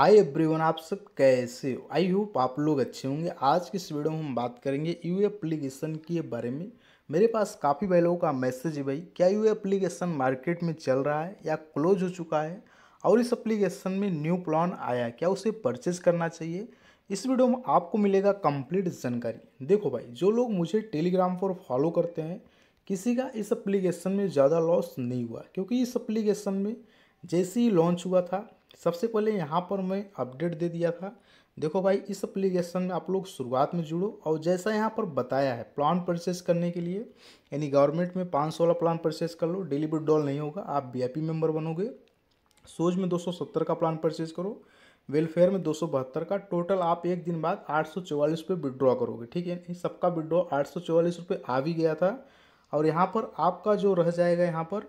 hi everyone आप सब कैसे हो आई होप आप लोग अच्छे होंगे आज की इस वीडियो में हम बात करेंगे यू एप्लीकेशन के बारे में मेरे पास काफ़ी भाई लोगों का मैसेज है भाई क्या यू एप्लीकेशन मार्केट में चल रहा है या क्लोज हो चुका है और इस एप्लीकेशन में न्यू प्लान आया है क्या उसे परचेज करना चाहिए इस वीडियो में आपको मिलेगा कम्प्लीट जानकारी देखो भाई जो लोग मुझे टेलीग्राम पर फॉलो करते हैं किसी का इस एप्लीकेशन में ज़्यादा लॉस नहीं हुआ क्योंकि इस एप्लीकेशन में जैसे ही लॉन्च हुआ था सबसे पहले यहाँ पर मैं अपडेट दे दिया था देखो भाई इस अप्लीकेशन में आप लोग शुरुआत में जुड़ो और जैसा यहाँ पर बताया है प्लान परचेस करने के लिए यानी गवर्नमेंट में पाँच सौ वाला प्लान परचेस कर लो डिलीवरी डॉल नहीं होगा आप वी मेंबर बनोगे सोज में 270 का प्लान परचेज करो वेलफेयर में दो का टोटल आप एक दिन बाद आठ सौ चौवालीस रुपये विड्रॉ करोगे ठीक है सबका विड्रॉ आठ सौ चौवालीस रुपये आ भी गया था और यहाँ पर आपका जो रह जाएगा यहाँ पर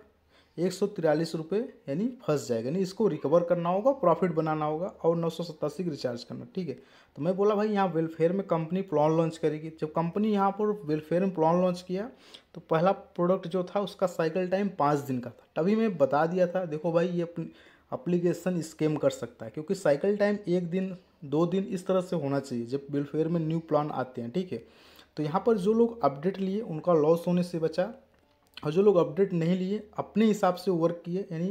एक सौ तिरालीस रुपये यानी फंस जाएगा यानी इसको रिकवर करना होगा प्रॉफिट बनाना होगा और नौ सौ सतासी रिचार्ज करना ठीक है तो मैं बोला भाई यहाँ वेलफेयर में कंपनी प्लान लॉन्च करेगी जब कंपनी यहाँ पर वेलफेयर में प्लान लॉन्च किया तो पहला प्रोडक्ट जो था उसका साइकिल टाइम पाँच दिन का था तभी मैं बता दिया था देखो भाई ये अपनी अप्लीकेशन स्केम कर सकता है क्योंकि साइकिल टाइम एक दिन दो दिन इस तरह से होना चाहिए जब वेलफेयर में न्यू प्लान आते हैं ठीक है तो यहाँ पर जो लोग अपडेट लिए उनका लॉस होने से बचा और जो लोग अपडेट नहीं लिए अपने हिसाब से वर्क किए यानी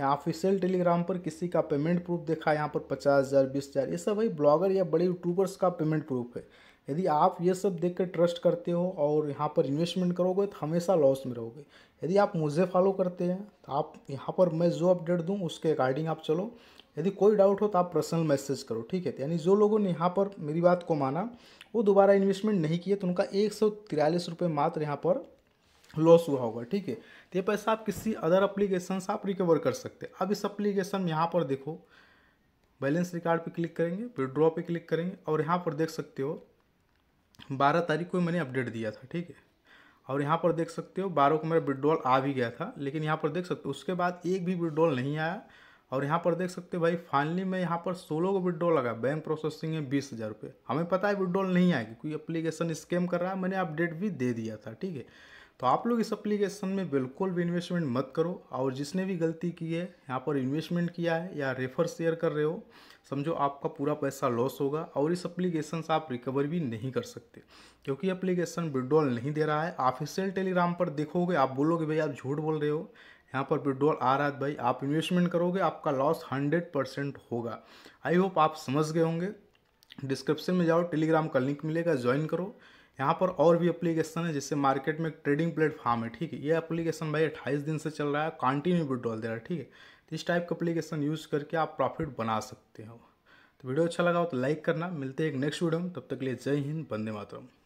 यहाँ ऑफिशियल टेलीग्राम पर किसी का पेमेंट प्रूफ देखा यहाँ पर पचास हज़ार बीस हज़ार ये सब भाई ब्लॉगर या बड़े यूट्यूबर्स का पेमेंट प्रूफ है यदि आप ये सब देख कर ट्रस्ट करते हो और यहाँ पर इन्वेस्टमेंट करोगे तो हमेशा लॉस में रहोगे यदि आप मुझे फॉलो करते हैं तो आप यहाँ पर मैं जो अपडेट दूँ उसके अकॉर्डिंग आप चलो यदि कोई डाउट हो तो आप पर्सनल मैसेज करो ठीक है यानी जो लोगों ने यहाँ पर मेरी बात को माना वो दोबारा इन्वेस्टमेंट नहीं किए तो उनका एक सौ तिरालीस रुपये मात्र यहाँ पर लॉस हुआ होगा ठीक है तो ये पैसा आप किसी अदर अप्लीकेशन से आप रिकवर कर सकते हैं अब इस अप्लीकेशन में यहाँ पर देखो बैलेंस रिकार्ड पे क्लिक करेंगे विड्रॉ पे क्लिक करेंगे और यहाँ पर देख सकते हो बारह तारीख को मैंने अपडेट दिया था ठीक है और यहाँ पर देख सकते हो बारह को मेरा विड्रॉल आ भी गया था लेकिन यहाँ पर देख सकते हो उसके बाद एक भी विड्रॉल नहीं आया और यहाँ पर देख सकते हो भाई फाइनली मैं यहाँ पर सोलह को विड्रॉल लगा बैंक प्रोसेसिंग है बीस हज़ार रुपये हमें पता है विड्रॉल नहीं आएगी कोई एप्लीकेशन स्कैम कर रहा है मैंने अपडेट भी दे दिया था ठीक है तो आप लोग इस एप्लीकेशन में बिल्कुल भी इन्वेस्टमेंट मत करो और जिसने भी गलती की है यहाँ पर इन्वेस्टमेंट किया है या रेफर शेयर कर रहे हो समझो आपका पूरा पैसा लॉस होगा और इस एप्लीकेशन से आप रिकवर भी नहीं कर सकते क्योंकि एप्लीकेशन विड्रॉल नहीं दे रहा है ऑफिशियल टेलीग्राम पर देखोगे आप बोलोगे भाई आप झूठ बोल रहे हो यहाँ पर विड्रॉल आ रहा है भाई आप इन्वेस्टमेंट करोगे आपका लॉस हंड्रेड परसेंट होगा आई होप आप समझ गए होंगे डिस्क्रिप्शन में जाओ टेलीग्राम का लिंक मिलेगा ज्वाइन करो यहाँ पर और भी एप्लीकेशन है जैसे मार्केट में एक ट्रेडिंग प्लेटफॉर्म है ठीक है ये एप्लीकेशन भाई अट्ठाईस दिन से चल रहा है कंटिन्यू विड्रॉल दे रहा है ठीक है तो इस टाइप का एप्लीकेशन यूज़ करके आप प्रॉफिट बना सकते हो तो वीडियो अच्छा लगा हो तो लाइक करना मिलते हैं एक नेक्स्ट वीडियो में तब तक के लिए जय हिंद बंदे मातरम